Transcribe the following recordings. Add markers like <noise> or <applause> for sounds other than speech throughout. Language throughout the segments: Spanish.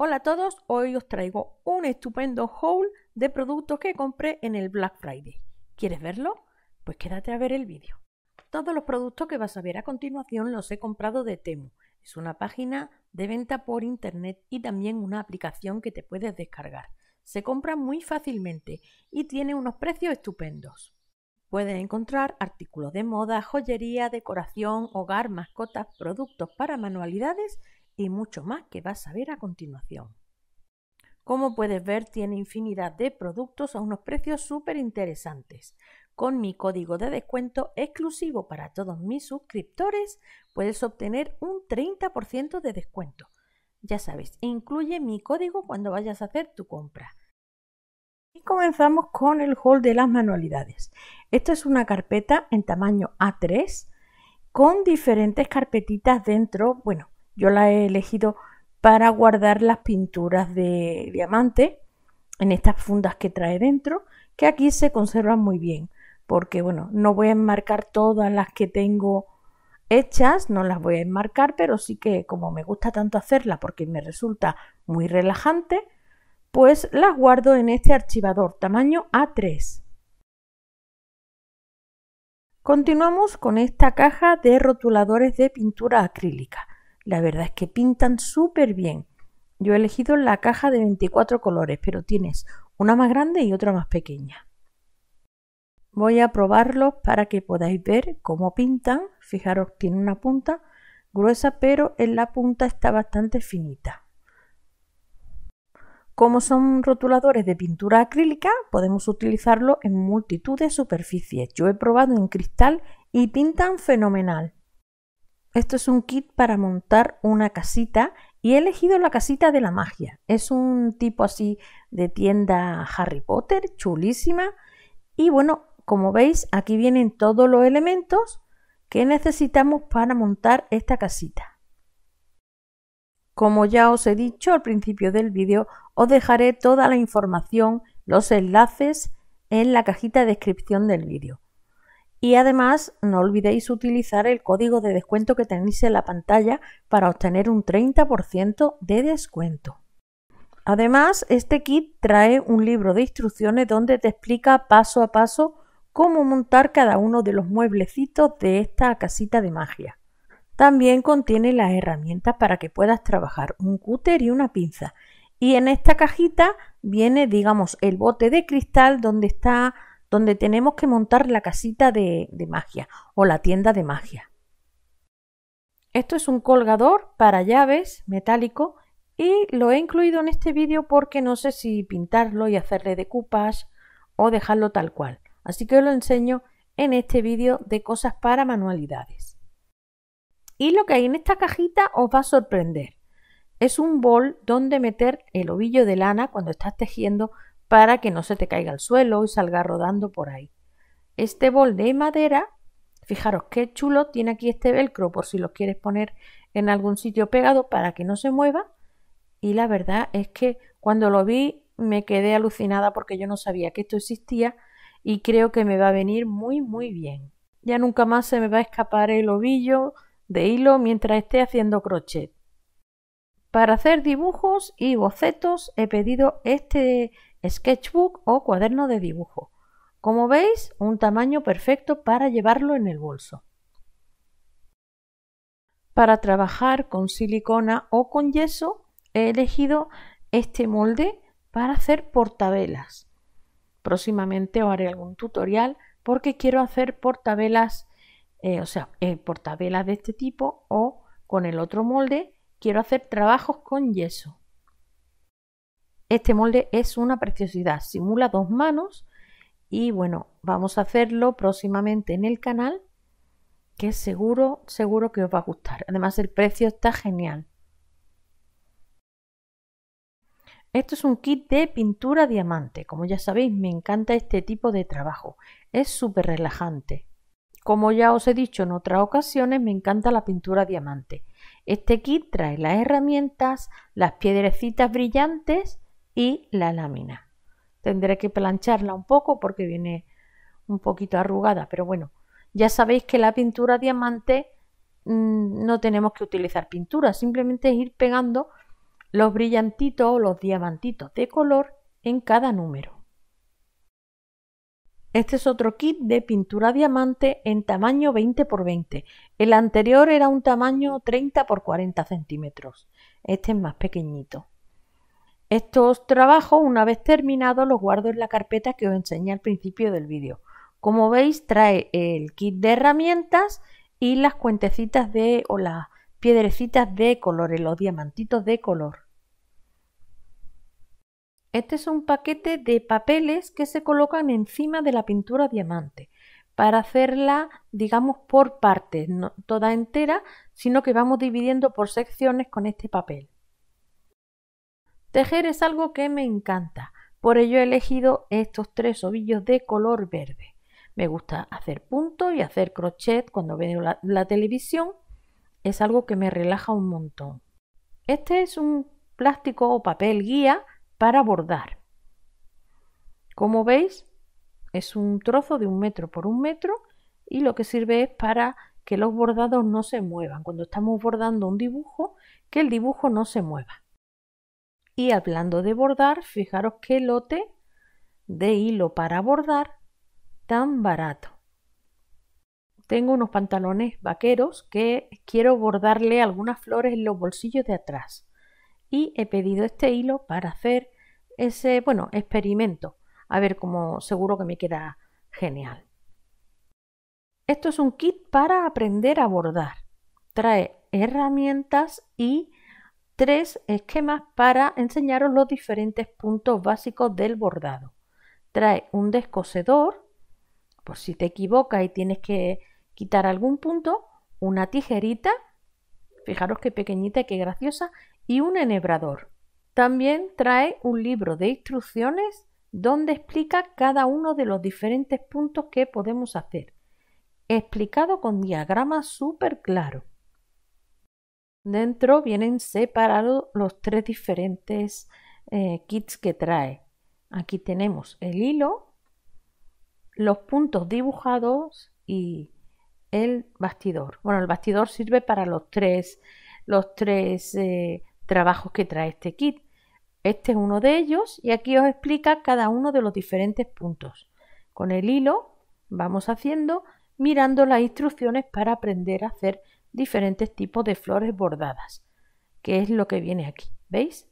Hola a todos, hoy os traigo un estupendo haul de productos que compré en el Black Friday. ¿Quieres verlo? Pues quédate a ver el vídeo. Todos los productos que vas a ver a continuación los he comprado de Temu. Es una página de venta por internet y también una aplicación que te puedes descargar. Se compra muy fácilmente y tiene unos precios estupendos. Puedes encontrar artículos de moda, joyería, decoración, hogar, mascotas, productos para manualidades y mucho más que vas a ver a continuación. Como puedes ver, tiene infinidad de productos a unos precios súper interesantes. Con mi código de descuento exclusivo para todos mis suscriptores, puedes obtener un 30% de descuento. Ya sabes, incluye mi código cuando vayas a hacer tu compra. Y comenzamos con el hall de las manualidades. Esta es una carpeta en tamaño A3 con diferentes carpetitas dentro. Bueno, yo la he elegido para guardar las pinturas de diamante en estas fundas que trae dentro, que aquí se conservan muy bien, porque bueno, no voy a enmarcar todas las que tengo hechas, no las voy a enmarcar, pero sí que como me gusta tanto hacerla porque me resulta muy relajante, pues las guardo en este archivador tamaño A3. Continuamos con esta caja de rotuladores de pintura acrílica. La verdad es que pintan súper bien. Yo he elegido la caja de 24 colores, pero tienes una más grande y otra más pequeña. Voy a probarlos para que podáis ver cómo pintan. Fijaros, tiene una punta gruesa, pero en la punta está bastante finita. Como son rotuladores de pintura acrílica, podemos utilizarlo en multitud de superficies. Yo he probado en cristal y pintan fenomenal. Esto es un kit para montar una casita y he elegido la casita de la magia. Es un tipo así de tienda Harry Potter, chulísima. Y bueno, como veis, aquí vienen todos los elementos que necesitamos para montar esta casita. Como ya os he dicho al principio del vídeo, os dejaré toda la información, los enlaces en la cajita de descripción del vídeo. Y además no olvidéis utilizar el código de descuento que tenéis en la pantalla para obtener un 30% de descuento. Además, este kit trae un libro de instrucciones donde te explica paso a paso cómo montar cada uno de los mueblecitos de esta casita de magia. También contiene las herramientas para que puedas trabajar un cúter y una pinza. Y en esta cajita viene, digamos, el bote de cristal donde está donde tenemos que montar la casita de, magia o la tienda de magia. Esto es un colgador para llaves metálico y lo he incluido en este vídeo porque no sé si pintarlo y hacerle decoupage o dejarlo tal cual. Así que os lo enseño en este vídeo de cosas para manualidades. Y lo que hay en esta cajita os va a sorprender. Es un bol donde meter el ovillo de lana cuando estás tejiendo para que no se te caiga al suelo y salga rodando por ahí. Este bol de madera, fijaros qué chulo, tiene aquí este velcro por si lo quieres poner en algún sitio pegado para que no se mueva. Y la verdad es que cuando lo vi me quedé alucinada porque yo no sabía que esto existía y creo que me va a venir muy muy bien. Ya nunca más se me va a escapar el ovillo de hilo mientras esté haciendo crochet. Para hacer dibujos y bocetos he pedido este sketchbook o cuaderno de dibujo. Como veis, un tamaño perfecto para llevarlo en el bolso. Para trabajar con silicona o con yeso he elegido este molde para hacer portavelas. Próximamente os haré algún tutorial porque quiero hacer portavelas, eh, o sea, eh, portavelas de este tipo o con el otro molde quiero hacer trabajos con yeso. Este molde es una preciosidad, simula dos manos y bueno, vamos a hacerlo próximamente en el canal que seguro, seguro que os va a gustar. Además el precio está genial. Esto es un kit de pintura diamante. Como ya sabéis, me encanta este tipo de trabajo. Es súper relajante. Como ya os he dicho en otras ocasiones, me encanta la pintura diamante. Este kit trae las herramientas, las piedrecitas brillantes y la lámina. Tendré que plancharla un poco porque viene un poquito arrugada, pero bueno, ya sabéis que la pintura diamante mm, no tenemos que utilizar pintura, simplemente es ir pegando los brillantitos o los diamantitos de color en cada número. Este es otro kit de pintura diamante en tamaño 20x20. El anterior era un tamaño 30x40 centímetros. Este es más pequeñito. Estos trabajos, una vez terminados, los guardo en la carpeta que os enseñé al principio del vídeo. Como veis, trae el kit de herramientas y las cuentecitas de o las piedrecitas de colores, los diamantitos de color. Este es un paquete de papeles que se colocan encima de la pintura diamante para hacerla, digamos, por partes, no toda entera, sino que vamos dividiendo por secciones con este papel. Tejer es algo que me encanta, por ello he elegido estos tres ovillos de color verde. Me gusta hacer punto y hacer crochet cuando veo la, la televisión. Es algo que me relaja un montón. Este es un plástico o papel guía para bordar. Como veis, es un trozo de un metro por un metro y lo que sirve es para que los bordados no se muevan. Cuando estamos bordando un dibujo, que el dibujo no se mueva. Y hablando de bordar, fijaros qué lote de hilo para bordar tan barato. Tengo unos pantalones vaqueros que quiero bordarle algunas flores en los bolsillos de atrás. Y he pedido este hilo para hacer ese, bueno, experimento. A ver cómo seguro que me queda genial. Esto es un kit para aprender a bordar. Trae herramientas y tres esquemas para enseñaros los diferentes puntos básicos del bordado. Trae un descosedor, por si te equivocas y tienes que quitar algún punto, una tijerita, fijaros qué pequeñita y qué graciosa, y un enhebrador. También trae un libro de instrucciones donde explica cada uno de los diferentes puntos que podemos hacer, explicado con diagramas súper claros. Dentro vienen separados los tres diferentes eh, kits que trae. Aquí tenemos el hilo, los puntos dibujados y el bastidor. Bueno, el bastidor sirve para los tres, los tres eh, trabajos que trae este kit. Este es uno de ellos y aquí os explica cada uno de los diferentes puntos. Con el hilo vamos haciendo mirando las instrucciones para aprender a hacer diferentes tipos de flores bordadas, que es lo que viene aquí. ¿Veis?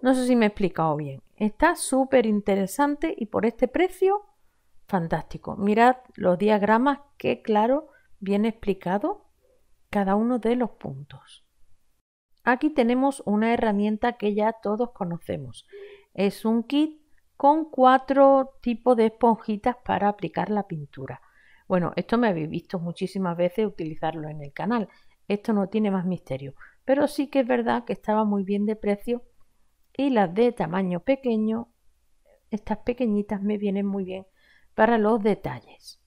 No sé si me he explicado bien. Está súper interesante y por este precio, fantástico. Mirad los diagramas que, claro, viene explicado cada uno de los puntos. Aquí tenemos una herramienta que ya todos conocemos. Es un kit con cuatro tipos de esponjitas para aplicar la pintura. Bueno, esto me habéis visto muchísimas veces utilizarlo en el canal. Esto no tiene más misterio. Pero sí que es verdad que estaba muy bien de precio y las de tamaño pequeño, estas pequeñitas me vienen muy bien para los detalles.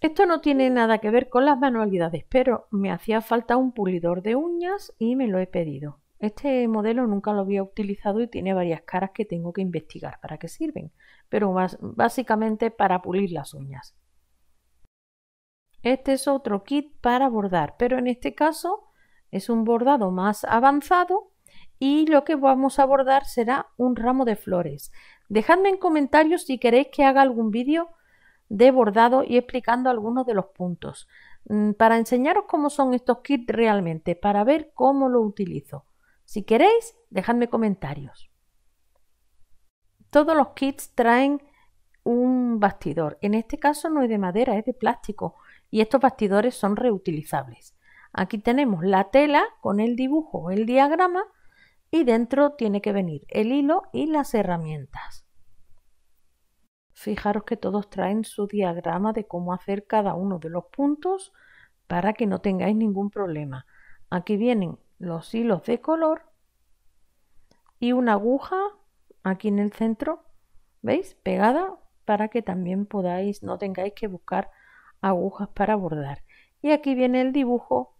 Esto no tiene nada que ver con las manualidades, pero me hacía falta un pulidor de uñas y me lo he pedido. Este modelo nunca lo había utilizado y tiene varias caras que tengo que investigar para qué sirven, pero básicamente para pulir las uñas. Este es otro kit para bordar, pero en este caso es un bordado más avanzado y lo que vamos a bordar será un ramo de flores. Dejadme en comentarios si queréis que haga algún vídeo de bordado y explicando algunos de los puntos mm, para enseñaros cómo son estos kits realmente, para ver cómo lo utilizo. Si queréis, dejadme comentarios. Todos los kits traen un bastidor. En este caso no es de madera, es de plástico, y estos bastidores son reutilizables. Aquí tenemos la tela con el dibujo el diagrama y dentro tiene que venir el hilo y las herramientas. Fijaros que todos traen su diagrama de cómo hacer cada uno de los puntos para que no tengáis ningún problema. Aquí vienen los hilos de color y una aguja aquí en el centro, ¿veis? Pegada para que también podáis, no tengáis que buscar agujas para bordar. Y aquí viene el dibujo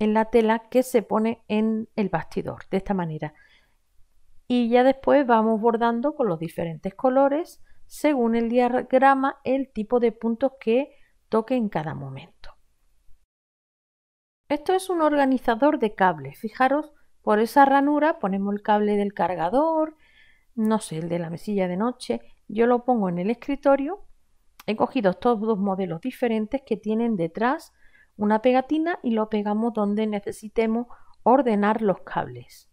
en la tela que se pone en el bastidor, de esta manera. Y ya después vamos bordando con los diferentes colores según el diagrama el tipo de puntos que toque en cada momento. Esto es un organizador de cables. Fijaros, por esa ranura ponemos el cable del cargador, no sé, el de la mesilla de noche. Yo lo pongo en el escritorio he cogido estos dos modelos diferentes que tienen detrás una pegatina y lo pegamos donde necesitemos ordenar los cables.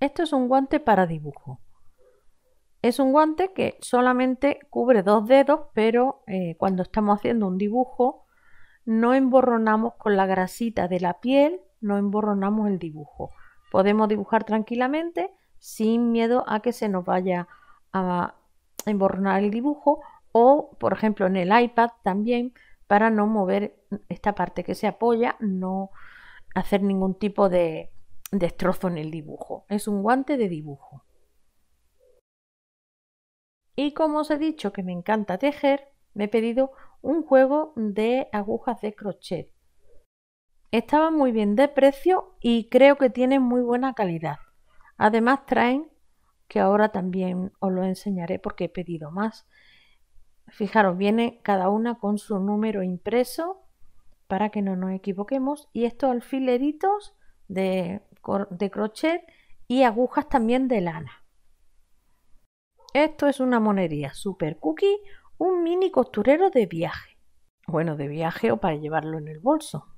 Esto es un guante para dibujo. Es un guante que solamente cubre dos dedos, pero eh, cuando estamos haciendo un dibujo no emborronamos con la grasita de la piel, no emborronamos el dibujo. Podemos dibujar tranquilamente sin miedo a que se nos vaya a emborronar el dibujo o, por ejemplo, en el iPad también para no mover esta parte que se apoya, no hacer ningún tipo de destrozo en el dibujo. Es un guante de dibujo. Y como os he dicho que me encanta tejer, me he pedido un juego de agujas de crochet. Estaba muy bien de precio y creo que tiene muy buena calidad. Además traen que ahora también os lo enseñaré porque he pedido más. Fijaros, viene cada una con su número impreso para que no nos equivoquemos y estos alfileritos de, crochet y agujas también de lana. Esto es una monería super cookie, un mini costurero de viaje. Bueno, de viaje o para llevarlo en el bolso.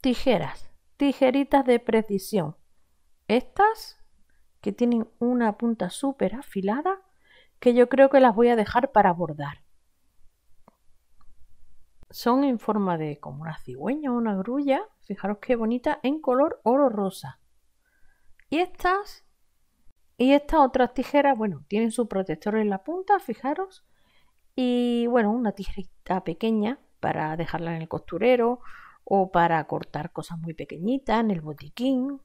Tijeras, tijeritas de precisión. Estas que tienen una punta súper afilada que yo creo que las voy a dejar para bordar. Son en forma de como una cigüeña o una grulla, fijaros qué bonita, en color oro rosa. Y estas y estas otras tijeras, bueno, tienen su protector en la punta, fijaros, y bueno, una tijerita pequeña para dejarla en el costurero o para cortar cosas muy pequeñitas en el botiquín,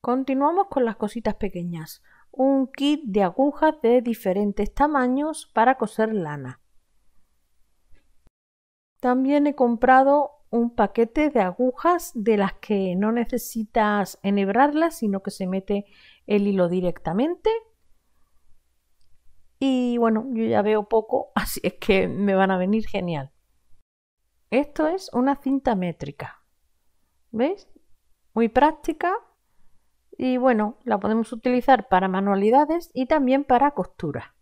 Continuamos con las cositas pequeñas. Un kit de agujas de diferentes tamaños para coser lana. También he comprado un paquete de agujas de las que no necesitas enhebrarlas, sino que se mete el hilo directamente. Y bueno, yo ya veo poco, <laughs> así es que me van a venir genial. Esto es una cinta métrica. ¿Veis? Muy práctica y bueno, la podemos utilizar para manualidades y también para costura.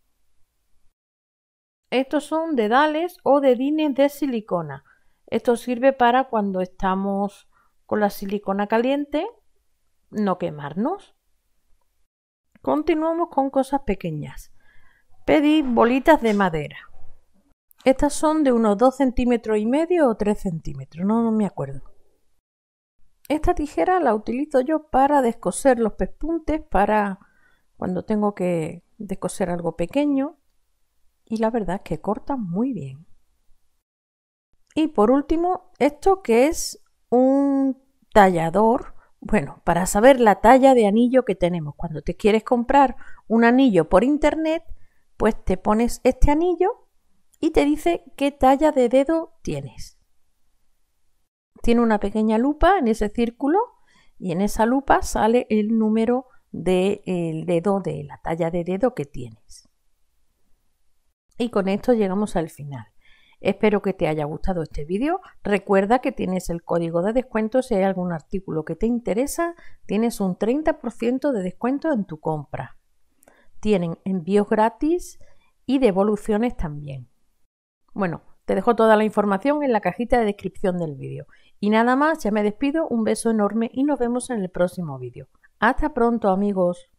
Estos son dedales o dedines de silicona. Esto sirve para cuando estamos con la silicona caliente, no quemarnos. Continuamos con cosas pequeñas. Pedí bolitas de madera. Estas son de unos 2 centímetros y medio o 3 centímetros, no, no me acuerdo. Esta tijera la utilizo yo para descoser los pespuntes, para cuando tengo que descoser algo pequeño. Y la verdad es que corta muy bien. Y por último, esto que es un tallador. Bueno, para saber la talla de anillo que tenemos. Cuando te quieres comprar un anillo por internet, pues te pones este anillo y te dice qué talla de dedo tienes tiene una pequeña lupa en ese círculo y en esa lupa sale el número del dedo, de la talla de dedo que tienes. Y con esto llegamos al final. Espero que te haya gustado este vídeo. Recuerda que tienes el código de descuento si hay algún artículo que te interesa. Tienes un 30% de descuento en tu compra. Tienen envíos gratis y devoluciones también. Bueno, te dejo toda la información en la cajita de descripción del vídeo. Y nada más, ya me despido, un beso enorme y nos vemos en el próximo vídeo. Hasta pronto amigos.